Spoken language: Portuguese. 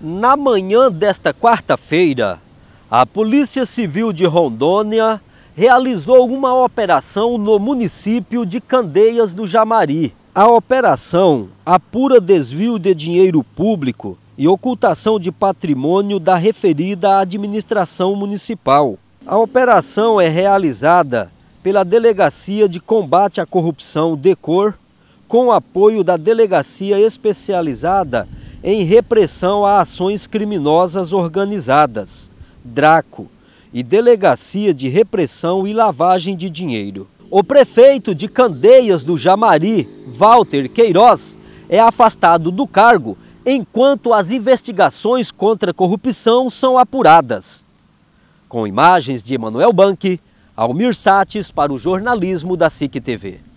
Na manhã desta quarta-feira, a Polícia Civil de Rondônia realizou uma operação no município de Candeias do Jamari. A operação apura desvio de dinheiro público e ocultação de patrimônio da referida administração municipal. A operação é realizada pela Delegacia de Combate à Corrupção, DECOR, com apoio da Delegacia Especializada em repressão a ações criminosas organizadas, DRACO, e Delegacia de Repressão e Lavagem de Dinheiro. O prefeito de Candeias do Jamari, Walter Queiroz, é afastado do cargo enquanto as investigações contra a corrupção são apuradas. Com imagens de Emanuel Banque, Almir Sates para o jornalismo da SIC TV.